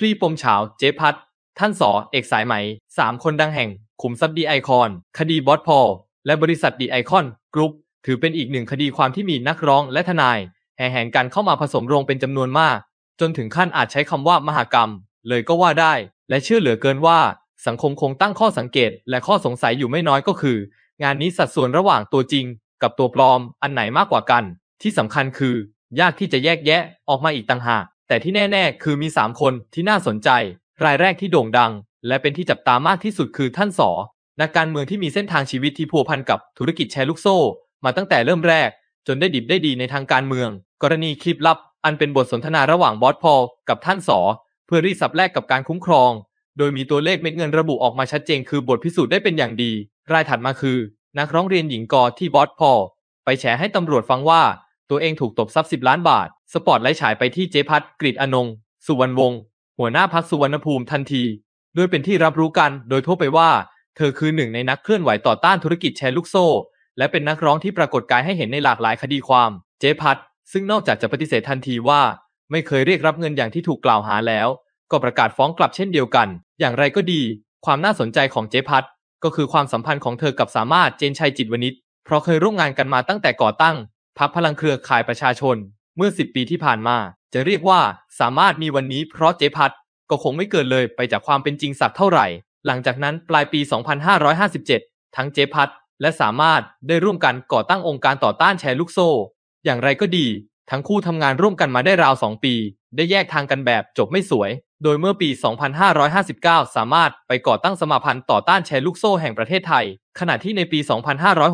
คลี่ปมเฉาเจ๊พัด ท่านสอเอกสายไหม สามคนดังแห่งขุมทรัพย์ดีไอคอน คดีบอสพอลและบริษัทดีไอคอนกรุ๊ป ถือเป็นอีกหนึ่งคดีความที่มีนักร้องและทนาย แห่แห่งกันเข้ามาผสมโรงเป็นจำนวนมาก จนถึงขั้นอาจใช้คำว่ามหากรรมเลยก็ว่าได้ และเชื่อเหลือเกินว่าสังคมคงตั้งข้อสังเกตและข้อสงสัยอยู่ไม่น้อยก็คือ งานนี้สัดส่วนระหว่างตัวจริง กับตัวปลอมอันไหนมากกว่ากัน ที่สำคัญคือ ยากที่จะแยกแยะออกมาอีกต่างหากแต่ที่แน่ ๆ คือมี 3 คนที่น่าสนใจ รายแรกที่โด่งดัง และเป็นที่จับตามากที่สุดคือท่านสอนักการเมืองที่มีเส้นทางชีวิตที่พัวพันกับธุรกิจแชร์ลูกโซ่ มาตั้งแต่เริ่มแรก จนได้ดิบได้ดีในทางการเมือง กรณีคลิปลับอันเป็นบทสนทนาระหว่างบอสพอลกับท่านสอเพื่อรีสับแรกกับการคุ้มครอง โดยมีตัวเลขเม็ดเงินระบุออกมาชัดเจน คือบทพิสูจน์ได้เป็นอย่างดี รายถัดมาคือ นักร้องเรียนหญิงกอที่บอสพอลไปแฉให้ตำรวจฟังว่าตัวเองถูกตบทรัพย์10ล้านบาท สปอตไลท์ฉายไปที่เจพัฒกริดอนง สุวรรณวงศ์ หัวหน้าพักสุวรรณภูมิทันที ด้วยเป็นที่รับรู้กันโดยทั่วไปว่าเธอคือหนึ่งในนักเคลื่อนไหวต่อต้านธุรกิจแชร์ลูกโซ่ และเป็นนักร้องที่ปรากฏกายให้เห็นในหลากหลายคดีความ เจพัฒซึ่งนอกจากจะปฏิเสธทันทีว่า ไม่เคยเรียกรับเงินอย่างที่ถูกกล่าวหาแล้วก็ประกาศฟ้องกลับเช่นเดียวกัน อย่างไรก็ดี ความน่าสนใจของเจพัฒก็คือความสัมพันธ์ของเธอกับสามารถเจนชัยจิตวณิช เพราะเคยร่วมงานกันมาตั้งแต่ก่อตั้งพัคพลังเครือข่ายประชาชนเมื่อ 10 ปีที่ผ่านมา จะเรียกว่าสามารถมีวันนี้เพราะเจ๊พัดก็คงไม่เกิดเลยไปจากความเป็นจริงสักเท่าไหร่ หลังจากนั้นปลายปี 2557 ทั้งเจ๊พัดและสามารถได้ร่วมกันก่อตั้งองค์การต่อต้านแชร์ลูกโซ่ อย่างไรก็ดี ทั้งคู่ทำงานร่วมกันมาได้ราว 2 ปี ได้แยกทางกันแบบจบไม่สวย โดยเมื่อปี 2559 สามารถไปก่อตั้งสมาพันธ์ต่อต้านแชร์ลูกโซ่แห่งประเทศไทยขณะที่ในปี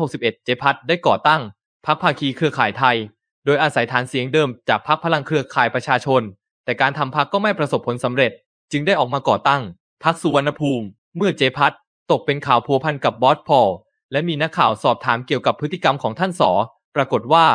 2561 เจพัทได้ก่อตั้งพรรคภาคีเครือข่ายไทย โดยอาศัยฐานเสียงเดิมจากพรรคพลังเครือข่ายประชาชน แต่การทำพรรคก็ไม่ประสบผลสำเร็จ จึงได้ออกมาก่อตั้งพรรคสุวรรณภูมิ เมื่อเจพัทตกเป็นข่าวพัวพันกับบอสพอล และมีนักข่าวสอบถามเกี่ยวกับพฤติกรรมของท่านสอ ปรากฏว่า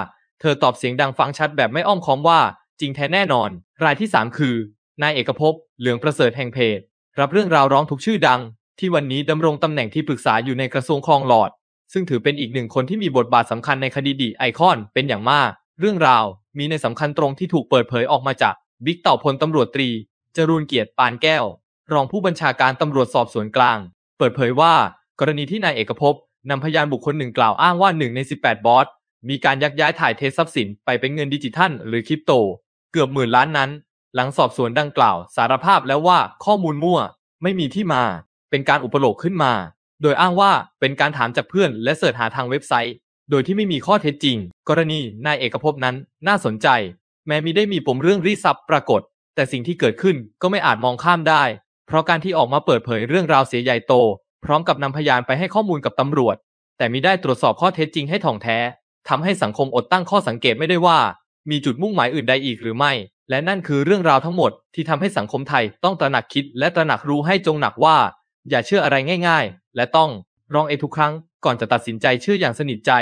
เธอตอบเสียงดังฟังชัดแบบไม่อ้อมค้อมว่าจริงแท้แน่นอน รายที่3คือนายเอกภพเหลืองประเสริฐแห่งเพจรับเรื่องราวร้องทุกชื่อดัง ที่วันนี้ดำรงตำแหน่งที่ปรึกษาอยู่ในกระทรวงคลองหลอดซึ่งถือเป็นอีกหนึ่งคนที่มีบทบาทสำคัญในคดีดีไอคอนเป็นอย่างมาก เรื่องราวมีในสำคัญตรงที่ถูกเปิดเผยออกมาจากบิ๊กเต่าพลตำรวจตรีจรูนเกียรติปานแก้ว รองผู้บัญชาการตำรวจสอบสวนกลาง เปิดเผยว่า กรณีที่นายเอกภพนำพยานบุคคลหนึ่งกล่าวอ้างว่าหนึ่งใน 18 บอสมีการยักย้ายถ่ายเททรัพย์สินไปเป็นเงินดิจิทัล หรือคริปโตเกือบหมื่นล้านนั้น หลังสอบสวนดังกล่าว สารภาพแล้วว่าข้อมูลมั่ว ไม่มีที่มา เป็นการอุปโลกขึ้นมาโดยอ้างว่าเป็นการถามจากเพื่อนและเสิร์ชหาทางเว็บไซต์ โดยที่ไม่มีข้อเท็จจริง กรณีนายเอกภพนั้นน่าสนใจแม้มิได้มีปมเรื่องรีซับปรากฏ แต่สิ่งที่เกิดขึ้นก็ไม่อาจมองข้ามได้ เพราะการที่ออกมาเปิดเผยเรื่องราวเสียใหญ่โต พร้อมกับนำพยานไปให้ข้อมูลกับตำรวจ แต่มิได้ตรวจสอบข้อเท็จจริงให้ถ่องแท้ทำให้สังคมอดตั้งข้อสังเกตไม่ได้ว่า มีจุดมุ่งหมายอื่นใดอีกหรือไม่ และนั่นคือเรื่องราวทั้งหมดที่ทำให้สังคมไทยต้องตระหนักคิด และตระหนักรู้ให้จงหนักว่าอย่าเชื่ออะไรง่ายๆ และต้องลองเองทุกครั้งก่อนจะตัดสินใจเชื่ออย่างสนิทใจ